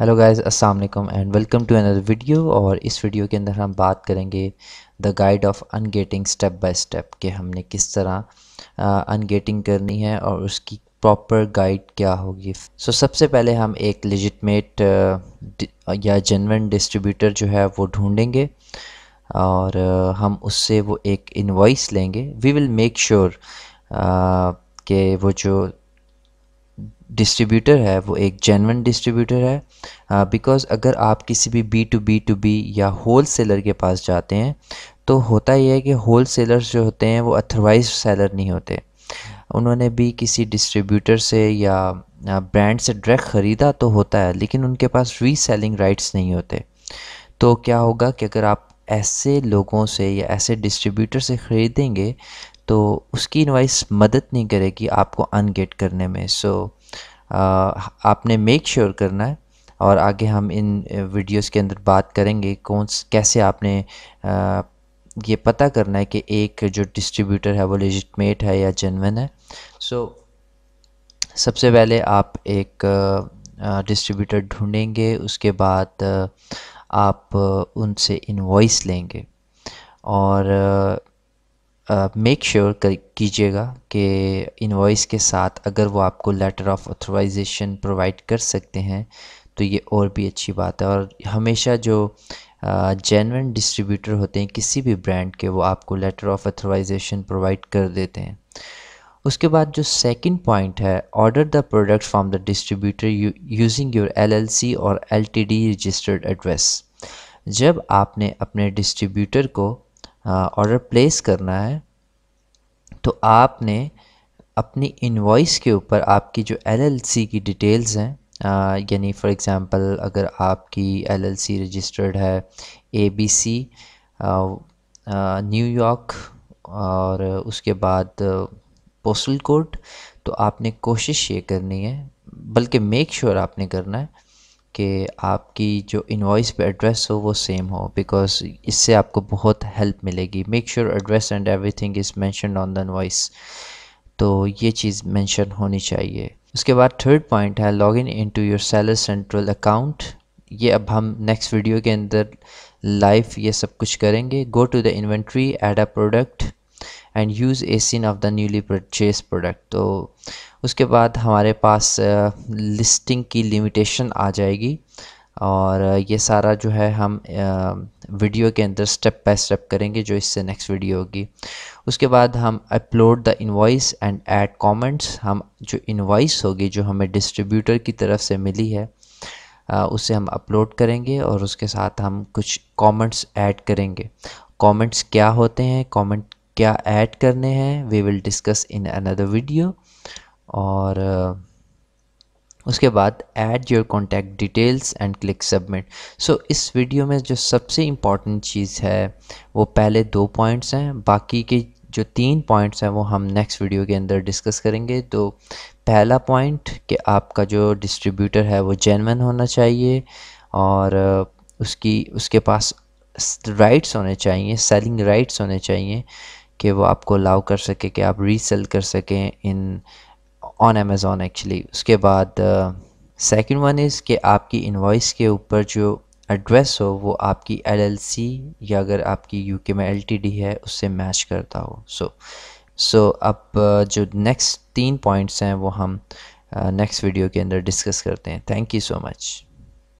hello guys अस्सलाम वालेकुम and welcome to another video और इस वीडियो के अंदर हम बात करेंगे the guide of ungating step by step कि हमने किस तरह अनगेटिंग करनी है और उसकी प्रॉपर गाइड क्या होगी सो so, सबसे पहले हम एक लेजिटमेट या जनवन डिस्ट्रीब्यूटर जो है वो ढूंढेंगे और हम उससे वो एक इन्वाइस लेंगे वी विल मेक श्योर कि वो जो डिस्ट्रीब्यूटर है वो एक जेनवन डिस्ट्रीब्यूटर है बिकॉज़ uh, अगर आप किसी भी B to B to B या होल सेलर के पास जाते हैं तो होता यह है कि होल सेलर्स जो होते हैं वो अथरवाइज सेलर नहीं होते उन्होंने भी किसी डिस्ट्रीब्यूटर से या ब्रांड uh, से डायरेक्ट ख़रीदा तो होता है लेकिन उनके पास रीसेलिंग राइट्स नहीं होते तो क्या होगा कि अगर आप ऐसे लोगों से या ऐसे डिस्ट्रीब्यूटर से ख़रीदेंगे तो उसकी इन्वाइस मदद नहीं करेगी आपको अनगेट करने में सो आपने मेक श्योर sure करना है और आगे हम इन वीडियोस के अंदर बात करेंगे कौन कैसे आपने आ, ये पता करना है कि एक जो डिस्ट्रीब्यूटर है वो लेजिटमेट है या जनवन है सो so, सबसे पहले आप एक डिस्ट्रीब्यूटर ढूंढेंगे उसके बाद आप उनसे इन्वॉइस लेंगे और मेक श्योर कर कीजिएगा कि इन्वॉइस के साथ अगर वो आपको लेटर ऑफ ऑथोराइजेशन प्रोवाइड कर सकते हैं तो ये और भी अच्छी बात है और हमेशा जो जेनवन uh, डिस्ट्रीब्यूटर होते हैं किसी भी ब्रांड के वो आपको लेटर ऑफ अथोराइजेशन प्रोवाइड कर देते हैं उसके बाद जो सेकंड पॉइंट है order the product from the distributor using your LLC और एलटीडी रजिस्टर्ड एड्रेस जब आपने अपने डिस्ट्रीब्यूटर को ऑर्डर प्लेस करना है तो आपने अपनी इनवॉइस के ऊपर आपकी जो एलएलसी की डिटेल्स हैं यानी फॉर एग्ज़ाम्पल अगर आपकी एलएलसी रजिस्टर्ड है एबीसी न्यूयॉर्क और उसके बाद पोस्टल कोड तो आपने कोशिश ये करनी है बल्कि मेक श्योर आपने करना है कि आपकी जो इनवाइस पे एड्रेस हो वो सेम हो बिकॉज इससे आपको बहुत हेल्प मिलेगी make sure address and everything is mention on the invoice तो ये चीज़ मैंशन होनी चाहिए उसके बाद थर्ड पॉइंट है log in in to your seller central account ये अब हम नेक्स्ट वीडियो के अंदर लाइव ये सब कुछ करेंगे go to the inventory add a product and use ASIN of the newly purchase product तो उसके बाद हमारे पास लिस्टिंग की लिमिटेशन आ जाएगी और ये सारा जो है हम वीडियो के अंदर स्टेप बाय स्टेप करेंगे जो इससे नेक्स्ट वीडियो होगी उसके बाद हम upload the invoice and add comments हम जो इनवॉइस होगी जो हमें डिस्ट्रीब्यूटर की तरफ से मिली है उसे हम अपलोड करेंगे और उसके साथ हम कुछ कमेंट्स ऐड करेंगे कमेंट्स क्या होते हैं कमेंट क्या ऐड करने हैं we will discuss in another video और उसके बाद add your contact details and click submit so इस वीडियो में जो सबसे इम्पॉर्टेंट चीज़ है वो पहले दो पॉइंट्स हैं बाकी के जो तीन पॉइंट्स हैं वो हम नेक्स्ट वीडियो के अंदर डिस्कस करेंगे तो पहला पॉइंट कि आपका जो डिस्ट्रीब्यूटर है वो जेनवन होना चाहिए और उसकी उसके पास राइट्स होने चाहिए सेलिंग राइट्स होने चाहिए कि वो आपको अलाउ कर सके कि आप रीसेल कर सकें इन ऑन अमेज़ोन एक्चुअली उसके बाद सेकंड वन इज़ कि आपकी इन्वाइस के ऊपर जो एड्रेस हो वो आपकी एलएलसी या अगर आपकी यूके में एलटीडी है उससे मैच करता हो सो so, सो so, अब uh, जो नेक्स्ट तीन पॉइंट्स हैं वो हम नेक्स्ट uh, वीडियो के अंदर डिस्कस करते हैं थैंक यू सो मच